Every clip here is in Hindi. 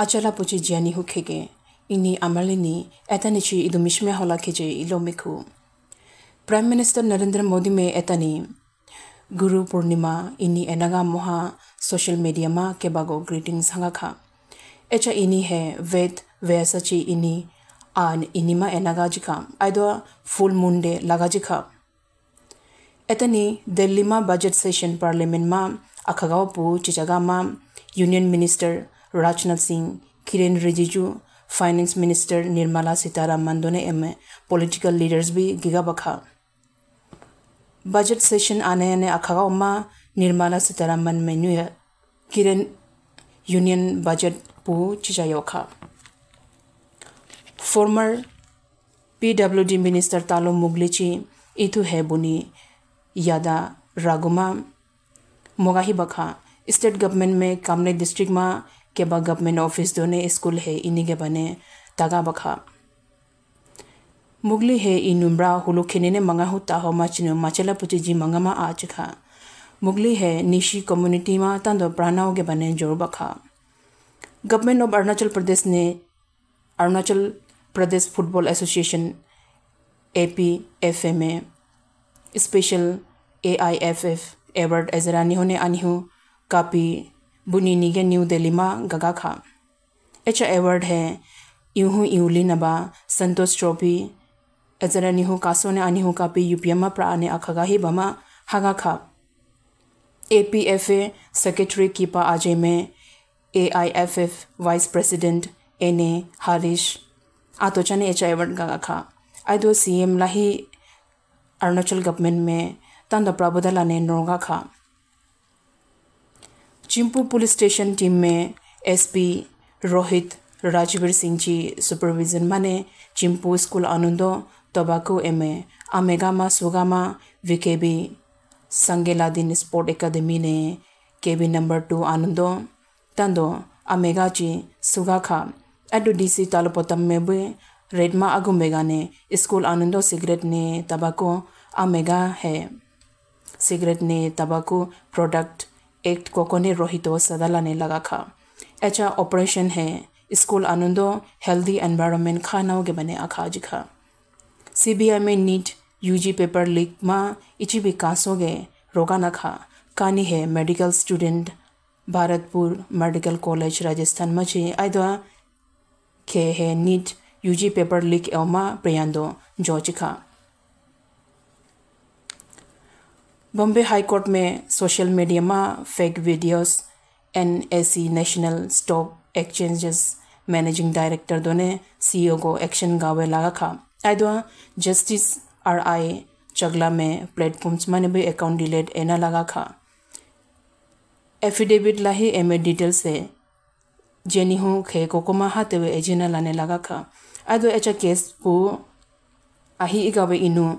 अचला पुचे जानी हु खेगे इनी अमलिनी एतनी इधु मिश्मे हला खेजे इलो मिखु प्राइम मिनिस्टर नरेंद्र मोदी में एतनी गुरु पूर्णिमा इनी एनागा मोहा सोशल मीडिया मा के बागो ग्रीटिंग्स हंगा खा एचा इनी है वेद वेसची इनी आन इनिमा एनगा जिखा आयदो फुल डे लगा जिखा एतनी दिल्ली मा बजट सेशन पार्लियामेंट मा अखगाओ पू चिचगा मा union minister Rajnath Singh Kiren Rijiju finance minister Nirmala Sitharaman दोनों एम पॉलिटिकल लीडर्स भी गिगा बखा बजट सेशन आने आने अखागा उमा निर्मला सीतारामन में न्यू किरेन यूनियन बजट पू चिचायोखा फॉर्मर पीडब्ल्यूडी मिनिस्टर तालो मुगलिची इथु हेबुनी यादा रागुमा मोगाही बखा स्टेट गवर्नमेंट में कामले डिस्ट्रिक्ट में keba government office done school he inige bane taga bakha mugli he inumra hulu khenene manga huta ho machinu machala puti ji manga ma a chikha mugli he nishi community ma tando pranao ge bane jor bakha government of arunachal pradesh ne Arunachal Pradesh football association A P F एम a special A I F F award एजरानी होने आनी हूँ कापी बुनी के न्यू दिल्ली में गगा खा एच एवर्ड है यूहू यूली नबा संतोष ट्रॉफी एजर निहू कासो ने अनिहू कापी यूपीएम प्रा ने अखगा ही बमा हगा खा A P F A secretary कीपा अजय में A I F F vice president N A Harish आतोचा ने एच एवर्ड गगा खा आई दो सी एम लाही अरुणाचल गवर्नमेंट में तंद प्रबुदला ने नोगा खा चिंपू पुलिस स्टेशन टीम में एसपी रोहित राजवीर सिंह जी सुपरविजन माने चिंपू स्कूल आनंदो तबाकू एम ए आमेगामा सुगामा विकेबी संगेलादिन स्पोर्ट एकेडमी ने के बी नंबर टू आनंदो तंदो अमेगा जी सुगाखा एडो डीसी तालुपोतम में भी रेडमा अगुमेगा ने स्कूल आनंदो सिगरेट ने तबाको अमेगा है सिगरेट ने तबाको प्रोडक्ट एक कोकोने रोहितो लाने लगा खा ऐचा ऑपरेशन है स्कूल आनंदो हेल्दी एनवायरमेंट खानाओ के बने आखा जिखा आई में नीट यूजी पेपर लीक माँ इची भी कासोगे रोगा न खा कहानी है medical student Bharatpur medical college Rajasthan मछे आयदा खे है नीट यूजी पेपर लीक एवमा प्रियांदो चिखा बॉम्बे हाई कोर्ट में सोशल मीडिया में फेक वीडियोस एन national stock exchanges managing director दोने सीईओ e को एक्शन गावे लगा खा आइदवा जस्टिस आर आई चगला में प्लेटफॉर्म्स में भी अकाउंट डिलेट एना लगा खा एफिडेविट ला ही एम ए डिटेल से जेनी हूँ खे को हाते हुए एजेना लाने लगा खा आइदो ऐचा केस को आही इगावे इनू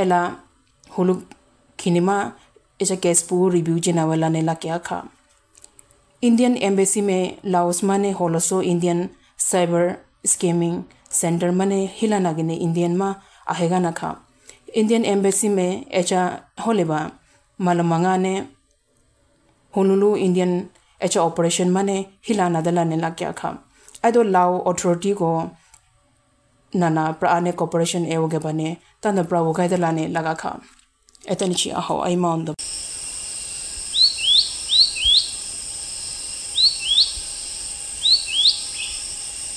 एला हुलुक खिनेमा ऐसा कैसपू रिव्यू नवला ने क्या खा इंडियन एम्बेसी में लाओसमा ने होलोसो इंडियन साइबर स्कैमिंग सेंटर मने हिला नागिने इंडियन मा आहेगा ना खा इंडियन एम्बेसी में ऐसा होलेबा मालमंगा ने होनुलु इंडियन ऐसा ऑपरेशन मने हिला नादला ने क्या खा आदो लाओ ऑथोरिटी को नाना प्राने कॉपरेशन एवोगे बने तन प्रावोगाइदला लगा खा e etanici aho ai mondo.